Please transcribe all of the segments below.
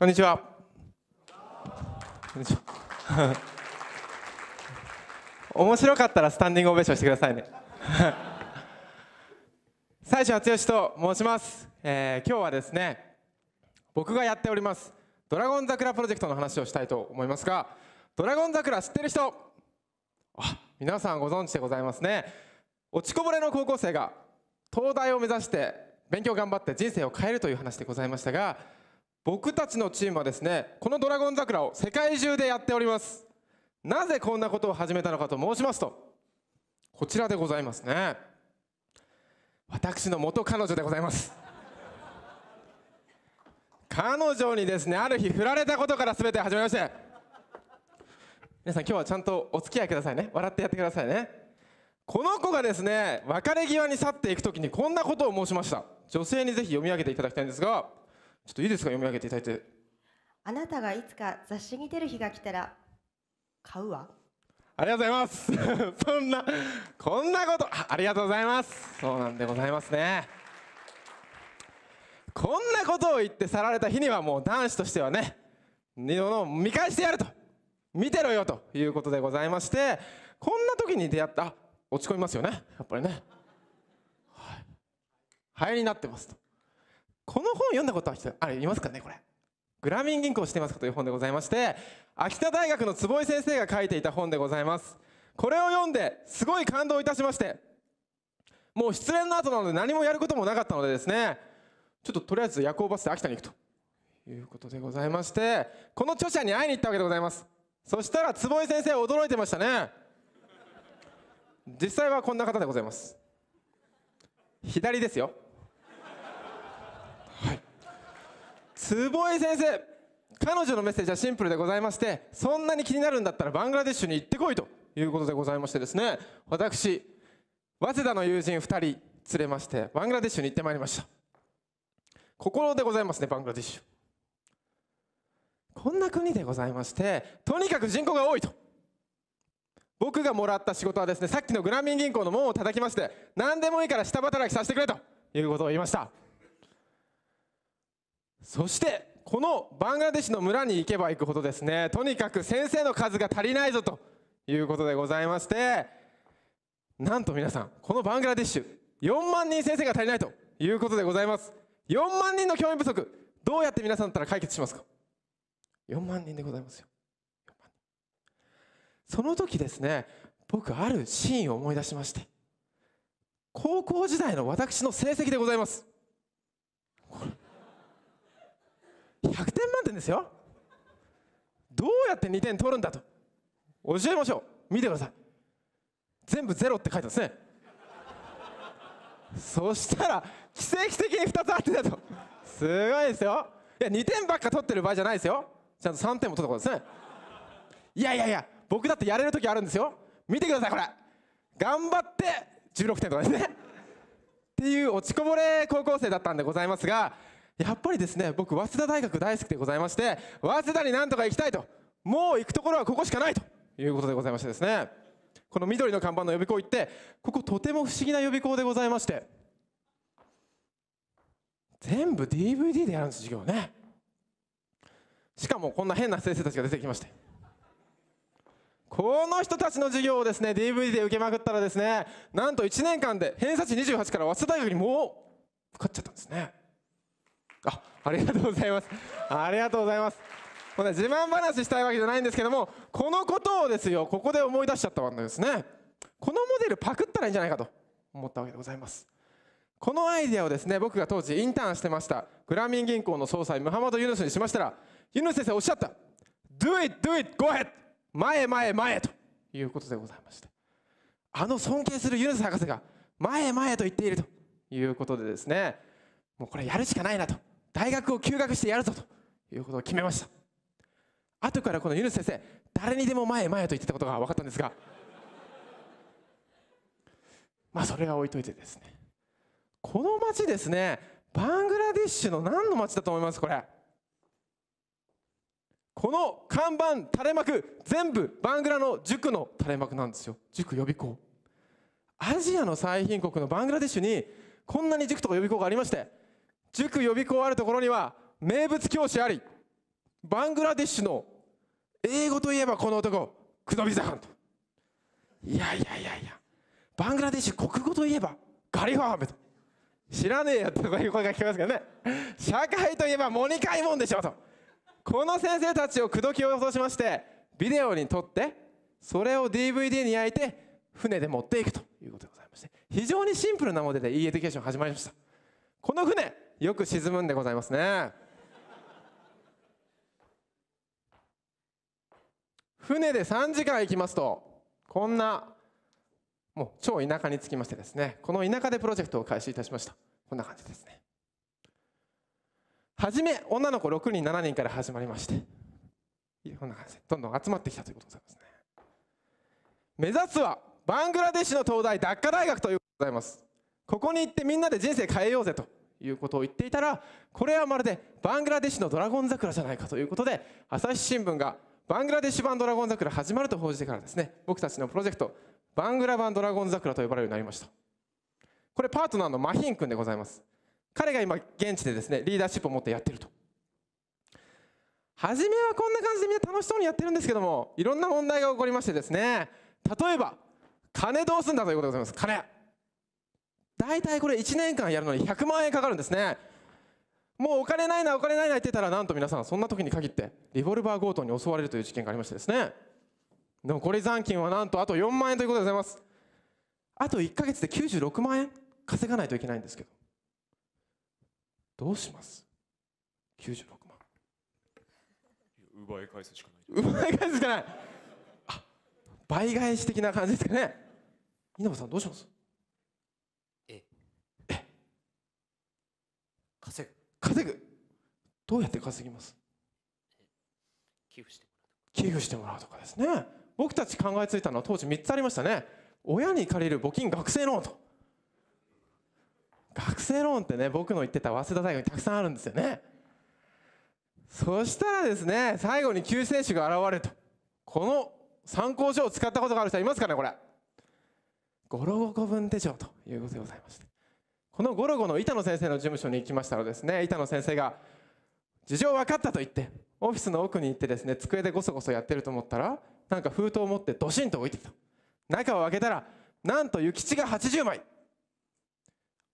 こんにちは。面白かったらスタンディングオベーションしてくださいね。最初厚吉と申します、えー、今日はですね僕がやっておりますドラゴン桜プロジェクトの話をしたいと思いますがドラゴン桜知ってる人あ皆さんご存知でございますね落ちこぼれの高校生が東大を目指して勉強頑張って人生を変えるという話でございましたが僕たちのチームはですねこの「ドラゴン桜」を世界中でやっておりますなぜこんなことを始めたのかと申しますとこちらでございますね私の元彼女でございます彼女にですねある日振られたことから全て始めまして皆さん今日はちゃんとお付き合いくださいね笑ってやってくださいねこの子がですね別れ際に去っていく時にこんなことを申しました女性にぜひ読み上げていただきたいんですがちょっといいですか読み上げていただいてあなたがいつか雑誌に出る日が来たら買うわありがとうございます そんなこんなことありがとうございますそうなんでございますねこんなことを言って去られた日にはもう男子としてはね二度の見返してやると見てろよということでございましてこんな時に出会った落ち込みますよねやっぱりねはい、はい、になってますとこの本読んだことは人あれいますかねこれグラミン銀行してますかという本でございまして秋田大学の坪井先生が書いていた本でございますこれを読んですごい感動いたしましてもう失恋の後なので何もやることもなかったのでですねちょっととりあえず夜行バスで秋田に行くということでございましてこの著者に会いに行ったわけでございますそしたら坪井先生驚いてましたね実際はこんな方でございます左ですよ坪井先生彼女のメッセージはシンプルでございましてそんなに気になるんだったらバングラデシュに行ってこいということでございましてですね私早稲田の友人2人連れましてバングラデシュに行ってまいりました心でございますねバングラデシュこんな国でございましてとにかく人口が多いと僕がもらった仕事はですねさっきのグラミン銀行の門を叩きまして何でもいいから下働きさせてくれということを言いましたそしてこのバングラデシュの村に行けば行くほどですねとにかく先生の数が足りないぞということでございましてなんと皆さんこのバングラデシュ4万人先生が足りないということでございます4万人の教員不足どうやって皆さんだったら解決しますか4万人でございますよその時ですね僕あるシーンを思い出しまして高校時代の私の成績でございます100点満点ですよどうやって2点取るんだと教えましょう見てください全部ゼロって書いてますねそしたら奇跡的に2つ合ってたとすごいですよいや2点ばっか取ってる場合じゃないですよちゃんと3点も取ったことですねいやいやいや僕だってやれる時あるんですよ見てくださいこれ頑張って16点とかですねっていう落ちこぼれ高校生だったんでございますがやっぱりですね僕早稲田大学大好きでございまして早稲田になんとか行きたいともう行くところはここしかないということでございましてですねこの緑の看板の予備校行ってこことても不思議な予備校でございまして全部 DVD でやるんです授業ねしかもこんな変な先生たちが出てきましてこの人たちの授業をですね DVD で受けまくったらですねなんと1年間で偏差値28から早稲田大学にもう受かっちゃったんですねあありがとうございますありがとうございますこれ自慢話したいわけじゃないんですけどもこのことをですよここで思い出しちゃったわけですねこのモデルパクったらいいんじゃないかと思ったわけでございますこのアイデアをですね僕が当時インターンしてましたグラミン銀行の総裁ムハマド・ユヌスにしましたらユヌス先生おっしゃった「Do it do it go ahead 前前前」ということでございましてあの尊敬するユヌス博士が「前前」と言っているということでですねもうこれやるしかないなと大学を休学してやるぞということを決めました後からこのユヌス先生誰にでも前へ前へと言ってたことが分かったんですがまあそれは置いといてですねこの町ですねバングラディッシュの何の町だと思いますこれこの看板垂れ幕全部バングラの塾の垂れ幕なんですよ塾予備校アジアの最貧国のバングラディッシュにこんなに塾とか予備校がありまして塾予備校あるところには名物教師ありバングラデシュの英語といえばこの男クドビザハンといやいやいやいやバングラデシュ国語といえばガリファーハメと知らねえやとかいう声が聞こえますけどね社会といえばモニカイモンでしょとこの先生たちを口説き落としましてビデオに撮ってそれを DVD に焼いて船で持っていくということでございまして非常にシンプルなモデルで e エデュケーション始まりましたこの船よく沈むんでございますね船で3時間行きますとこんなもう超田舎につきましてですねこの田舎でプロジェクトを開始いたしましたこんな感じですね初め女の子6人7人から始まりましてこんな感じでどんどん集まってきたということでございますね目指すはバングラデシュの東大ダッカ大学ということでございますここに行ってみんなで人生変えようぜということを言っていたらこれはまるでバングラデシュのドラゴン桜じゃないかということで朝日新聞がバングラデシュ版ドラゴン桜始まると報じてからですね僕たちのプロジェクトバングラ版ドラゴン桜と呼ばれるようになりましたこれパートナーのマヒン君でございます彼が今現地でですねリーダーシップを持ってやってると初めはこんな感じでみんな楽しそうにやってるんですけどもいろんな問題が起こりましてですね例えば金どうすんだということでございます金大体これ1年間やるのに100万円かかるんですねもうお金ないなお金ないな言ってたらなんと皆さんそんな時に限ってリボルバー強盗に襲われるという事件がありましてですね残り残金はなんとあと4万円ということでございますあと1ヶ月で96万円稼がないといけないんですけどどうします96万奪い返すしかない奪い返すしかないあ倍返し的な感じですかね稲葉さんどうします稼ぐ稼ぐどうやって稼ぎます寄付してもらう寄付してもらうとかですね僕たち考えついたのは当時3つありましたね親に借りる募金学生ローンと学生ローンってね僕の言ってた早稲田大学にたくさんあるんですよねそしたらですね最後に救世主が現れるとこの参考書を使ったことがある人いますかねこれ565分手帳ということでございましたこのゴロゴの板野先生の事務所に行きましたらですね板野先生が事情分かったと言ってオフィスの奥に行ってですね机でごそごそやってると思ったらなんか封筒を持ってドシンと置いてきた中を開けたらなんと諭吉が80枚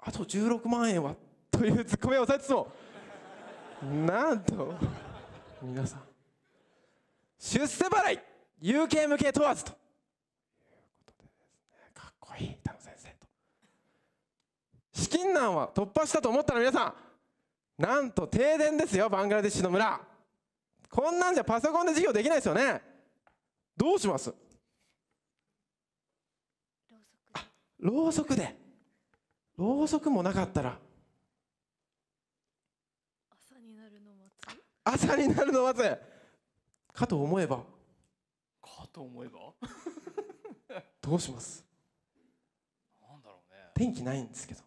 あと16万円はというツッコミをされつつもなんと皆さん出世払い有形無形問わずと資金難は突破したと思ったら皆さんなんと停電ですよバングラデシュの村こんなんじゃパソコンで授業できないですよねどうしますろうそくでろうそくもなかったら朝になるの待つ朝になるの待つかと思えばかと思えばどうしますなんだろうね天気ないんですけど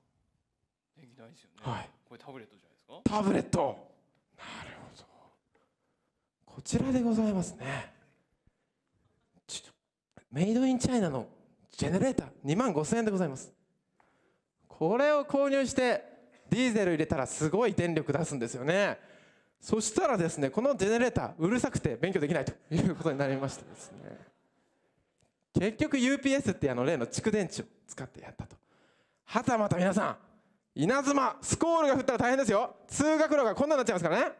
ないですよね、はい、これタブレットじゃないですかタブレットなるほどこちらでございますねメイドインチャイナのジェネレーター2万5000円でございますこれを購入してディーゼル入れたらすごい電力出すんですよねそしたらですねこのジェネレーターうるさくて勉強できないということになりましてですね結局 UPS ってあの例の蓄電池を使ってやったとはたまた皆さん稲妻スコールが降ったら大変ですよ通学路がこんなになっちゃいますからね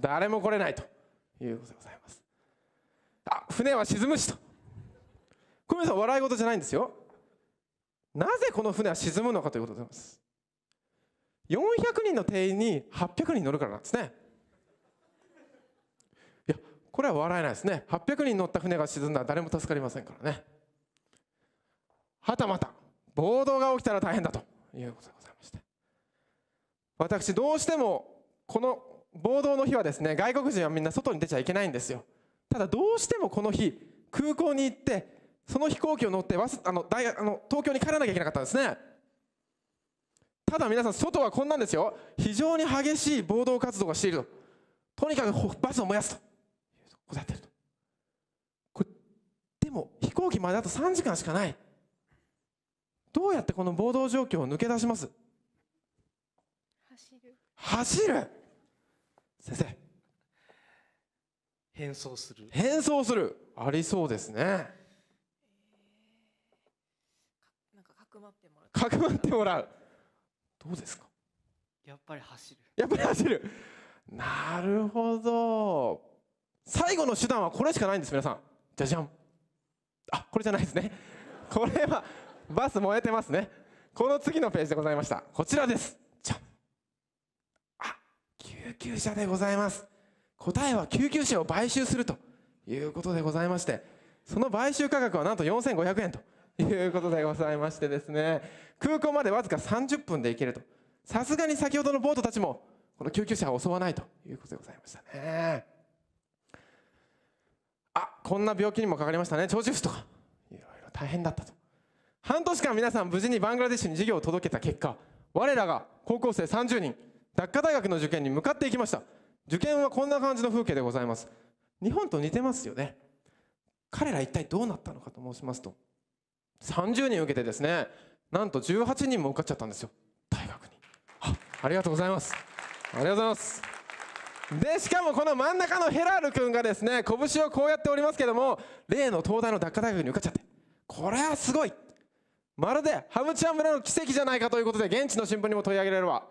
誰も来れないということでございますあ船は沈むしと小宮さん笑い事じゃないんですよなぜこの船は沈むのかということでございます400人の定員に800人乗るからなんですねいやこれは笑えないですね800人乗った船が沈んだら誰も助かりませんからねはたまた暴動が起きたら大変だということでございました私どうしてもこの暴動の日はですね外国人はみんな外に出ちゃいけないんですよただどうしてもこの日空港に行ってその飛行機を乗ってあの大あの東京に帰らなきゃいけなかったんですねただ皆さん外はこんなんですよ非常に激しい暴動活動がしているととにかくバスを燃やすとこうやってるとこれでも飛行機まであと3時間しかないどうやってこの暴動状況を抜け出します走る走る先生変装する変装するありそうですね、かなんかかくまってもらうかくまってもらうどうですかやっぱり走るやっぱり走るなるほど最後の手段はこれしかないんです皆さんじゃじゃんあこれじゃないですねこれはバス燃えてますねこの次のページでございましたこちらですじゃあ救急車でございます答えは救急車を買収するということでございましてその買収価格はなんと4500円ということでございましてですね空港までわずか30分で行けるとさすがに先ほどのボートたちもこの救急車を襲わないということでございましたねあこんな病気にもかかりましたね腸寿フとかいろいろ大変だったと半年間皆さん無事にバングラデシュに授業を届けた結果我らが高校生30人ダッカ大学の受験に向かっていきました受験はこんな感じの風景でございます日本と似てますよね彼ら一体どうなったのかと申しますと30人受けてですねなんと18人も受かっちゃったんですよ大学にありがとうございますありがとうございますでしかもこの真ん中のヘラール君がですね拳をこうやっておりますけども例の東大のダッカ大学に受かっちゃってこれはすごいまるでハムチア村の奇跡じゃないかということで現地の新聞にも取り上げられるわ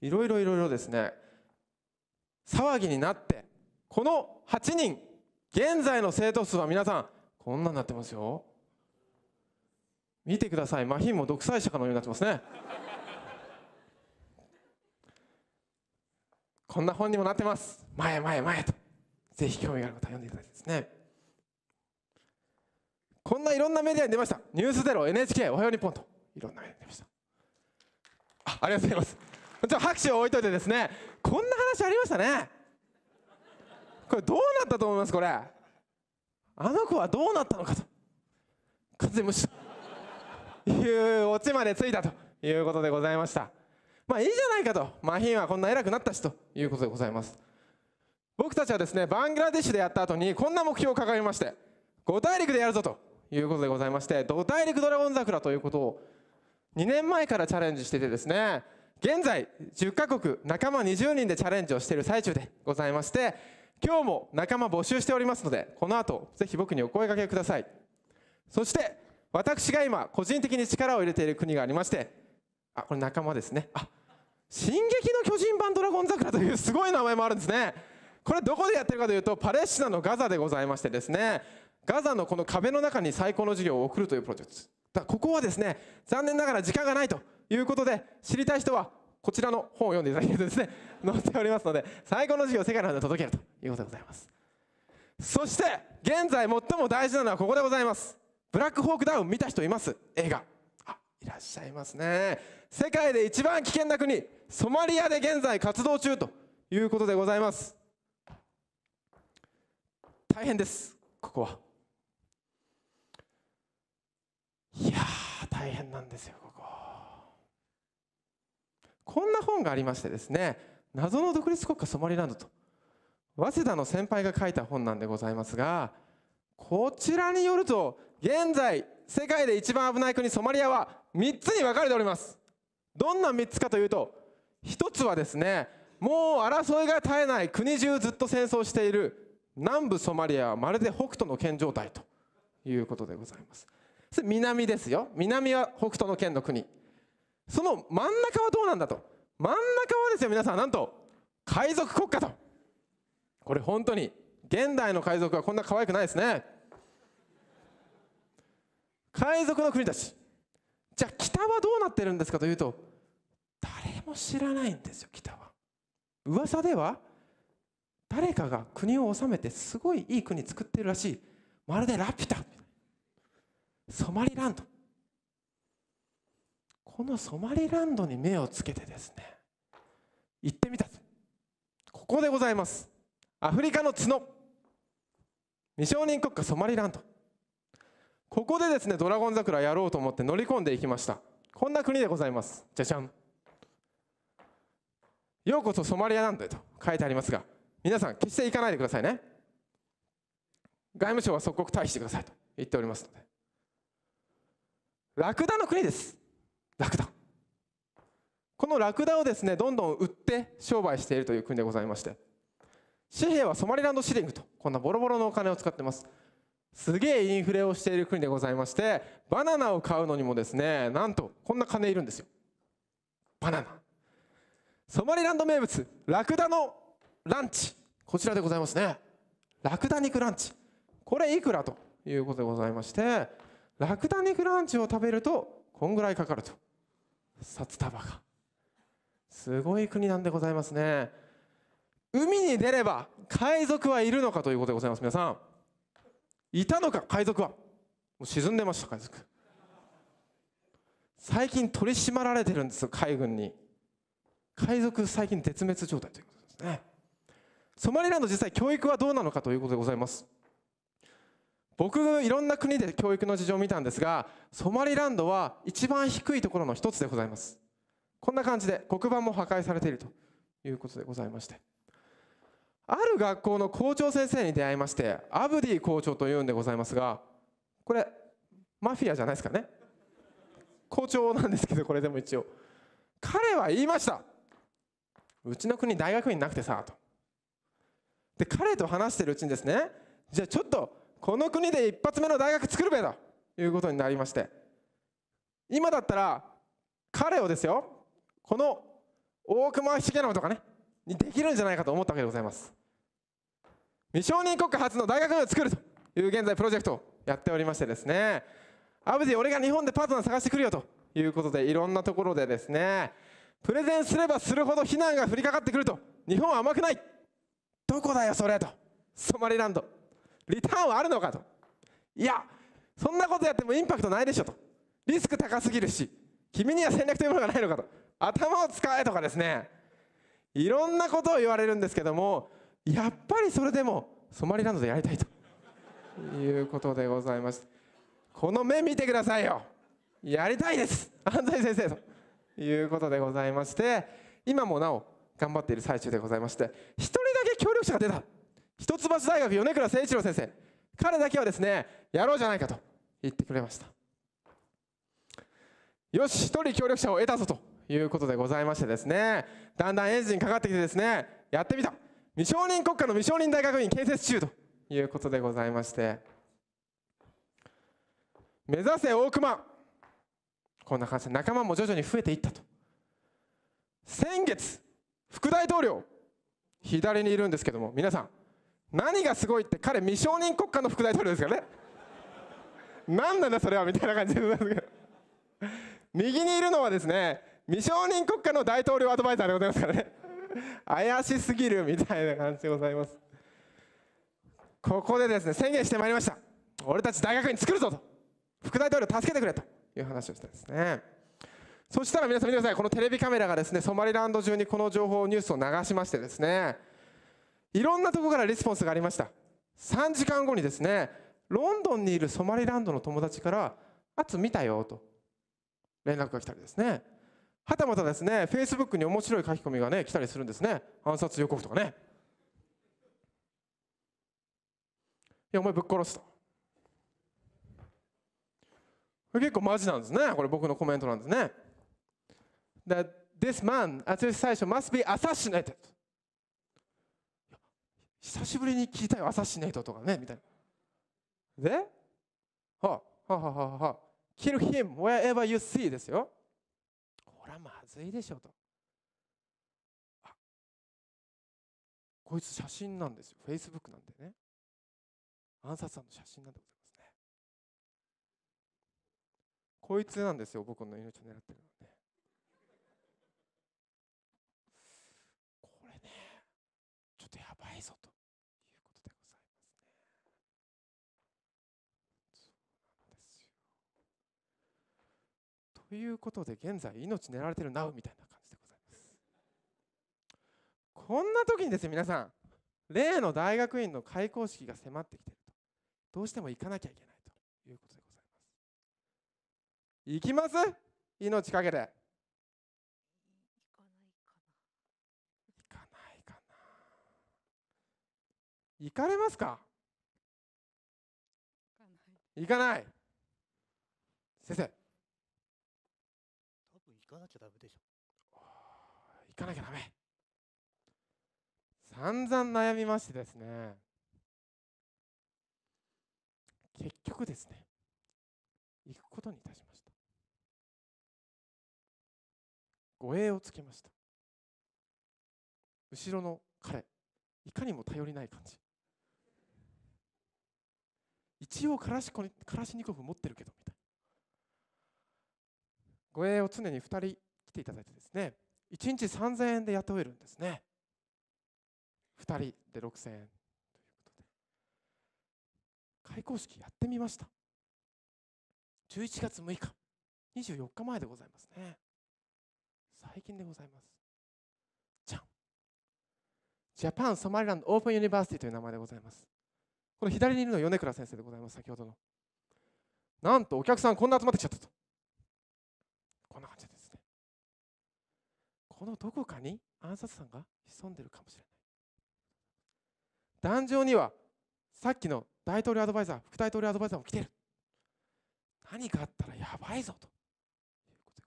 いろいろいろいろですね騒ぎになってこの8人現在の生徒数は皆さんこんなになってますよ見てくださいマヒンも独裁者かのようになってますねこんな本にもなってます前前前とぜひ興味がある方は読んでいただきたいですねこんないろんなメディアに出ました「ニュースゼロ NHK おはよう日本といろんなメディアに出ましたあありがとうございますじゃ拍手を置いといてですねこんな話ありましたねこれどうなったと思いますこれあの子はどうなったのかと完全無視というオチまでついたということでございましたまあいいじゃないかとマヒンはこんな偉くなったしということでございます僕たちはですねバングラデシュでやった後にこんな目標を掲げまして5大陸でやるぞということでございまして「土大陸ドラゴン桜」ということを2年前からチャレンジしててですね現在10カ国仲間20人でチャレンジをしている最中でございまして今日も仲間募集しておりますのでこの後ぜひ僕にお声掛けくださいそして私が今個人的に力を入れている国がありましてあこれ仲間ですねあ進撃の巨人版ドラゴン桜」というすごい名前もあるんですねこれどこでやってるかというとパレスチナのガザでございましてですねガザのこの壁の中に最高の授業を送るというプロジェクトだここはですね残念ながら時間がないということで知りたい人はこちらの本を読んでいただけるとですね 載っておりますので最高の授業を世界の中に届けるということでございますそして現在最も大事なのはここでございますブラックホークダウン見た人います映画あいらっしゃいますね世界で一番危険な国ソマリアで現在活動中ということでございます大変ですここはいや大変なんですよこここんな本がありましてですね「謎の独立国家ソマリランド」と早稲田の先輩が書いた本なんでございますがこちらによると現在世界で一番危ない国ソマリアは3つに分かれておりますどんな3つかというと1つはですねもう争いが絶えない国中ずっと戦争している南部ソマリアはまるで北斗の剣状態ということでございますそれ南ですよ南は北斗の県の国その真ん中はどうなんだと真ん中はですよ皆さんなんと海賊国家とこれ本当に現代の海賊はこんな可愛くないですね海賊の国たちじゃあ北はどうなってるんですかというと誰も知らないんですよ北は噂では誰かが国を治めてすごいいい国作ってるらしいまるでラピュタソマリランドこのソマリランドに目をつけてですね行ってみたとここでございますアフリカの角未承認国家ソマリランドここでですねドラゴン桜やろうと思って乗り込んでいきましたこんな国でございますじゃじゃんようこそソマリアランドへと書いてありますが皆さん決して行かないでくださいね外務省は即刻退避してくださいと言っておりますのでラクダの国ですラクダこのラクダをですねどんどん売って商売しているという国でございまして紙幣はソマリランドシリングとこんなボロボロのお金を使ってますすげえインフレをしている国でございましてバナナを買うのにもですねなんとこんな金いるんですよバナナソマリランド名物ラクダのランチこちらでございますねラクダ肉ランチこれいくらということでございましてラクダ肉ランチを食べるとこんぐらいかかると札束がすごい国なんでございますね海に出れば海賊はいるのかということでございます皆さんいたのか海賊はもう沈んでました海賊最近取り締まられてるんです海軍に海賊最近絶滅状態ということですねソマリランド実際教育はどうなのかということでございます僕いろんな国で教育の事情を見たんですがソマリランドは一番低いところの一つでございますこんな感じで黒板も破壊されているということでございましてある学校の校長先生に出会いましてアブディ校長というんでございますがこれマフィアじゃないですかね校長なんですけどこれでも一応彼は言いましたうちの国大学院なくてさとで彼と話してるうちにですねじゃあちょっとこの国で一発目の大学作るべということになりまして今だったら彼をですよこの大隈重信とかねにできるんじゃないかと思ったわけでございます未承認国家初の大学を作るという現在プロジェクトをやっておりましてですねアブディ俺が日本でパートナー探してくるよということでいろんなところでですねプレゼンすればするほど非難が降りかかってくると日本は甘くないどこだよそれとソマリランドリターンはあるのかといやそんなことやってもインパクトないでしょとリスク高すぎるし君には戦略というものがないのかと頭を使えとかですねいろんなことを言われるんですけどもやっぱりそれでもソマリランドでやりたいということでございますこの目見てくださいよやりたいです安西先生ということでございまして今もなお頑張っている最中でございまして1人だけ協力者が出た一橋大学米倉誠一郎先生彼だけはですねやろうじゃないかと言ってくれましたよし一人協力者を得たぞということでございましてですねだんだんエンジンかかってきてですねやってみた未承認国家の未承認大学院建設中ということでございまして目指せ大熊こんな感じで仲間も徐々に増えていったと先月副大統領左にいるんですけども皆さん何がすごいって彼未承認国家の副大統領ですからね何なんだそれはみたいな感じざいですけど右にいるのはですね未承認国家の大統領アドバイザーでございますからね怪しすぎるみたいな感じでございますここでですね宣言してまいりました俺たち大学院作るぞと副大統領助けてくれという話をしたんですねそしたら皆さん見てくださいこのテレビカメラがですねソマリランド中にこの情報ニュースを流しましてですねいろんなとこからレスポンスがありました3時間後にですねロンドンにいるソマリランドの友達から「あつ見たよ」と連絡が来たりですねはたまたですねフェイスブックに面白い書き込みがね来たりするんですね暗殺予告とかねいやお前ぶっ殺すと結構マジなんですねこれ僕のコメントなんですね That this man at s 最初 must be assassinated 久しぶりに聞いたよ、アサシネイトとかね、みたいな。で、はあ、はあ、はあ、はあ、kill him wherever you see ですよ。これはまずいでしょと。あこいつ写真なんですよ。Facebook なんでね。暗殺んの写真なんでございますね。こいつなんですよ、僕の命を狙ってるのということで現在命狙われてるなうみたいな感じでございますこんな時にですね皆さん例の大学院の開校式が迫ってきてるとどうしても行かなきゃいけないということでございます行きます命かけて行かないかな行かれますか行かない先生かなきゃダメ散々悩みましてですね結局ですね行くことにいたしました護衛をつけました後ろの彼いかにも頼りない感じ一応カラシコカラシニコフ持ってるけどみたいな護衛を常に2人来ていただいてですね1日3000円で雇えるんですね2人で6000円ということで開講式やってみました11月6日24日前でございますね最近でございますじゃんジャパンソマリランドオープンユニバーシティという名前でございますこの左にいるのは米倉先生でございます先ほどのなんとお客さんこんな集まってきちゃったとこのどこかに暗殺さんが潜んでるかもしれない壇上にはさっきの大統領アドバイザー副大統領アドバイザーも来てる何かあったらやばいぞということでございま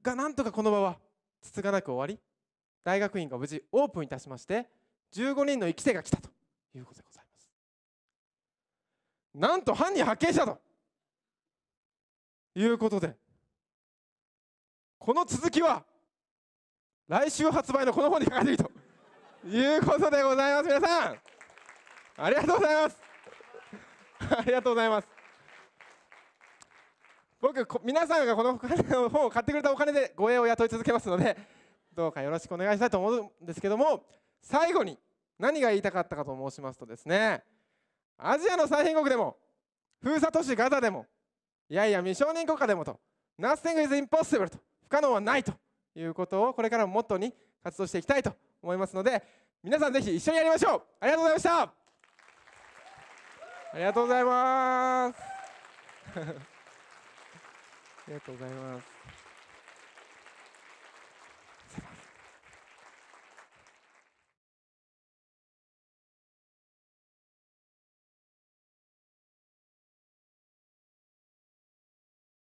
すがなんとかこの場はつつがなく終わり大学院が無事オープンいたしまして15人の生き生が来たということでございますなんと犯人発見したということでこの続きは来週発売のこの本に書かれているということでございます皆さんありがとうございますありがとうございます僕皆さんがこの本を買ってくれたお金で護衛を雇い続けますのでどうかよろしくお願いしたいと思うんですけども最後に何が言いたかったかと申しますとですねアジアの最貧国でも封鎖都市ガザでもいやいや未承認国家でもとナ o t h ング g ズインポッシブル。と不可能はないということをこれからもモットーに活動していきたいと思いますので皆さんぜひ一緒にやりましょうありがとうございましたありがとうございます ありがとうございます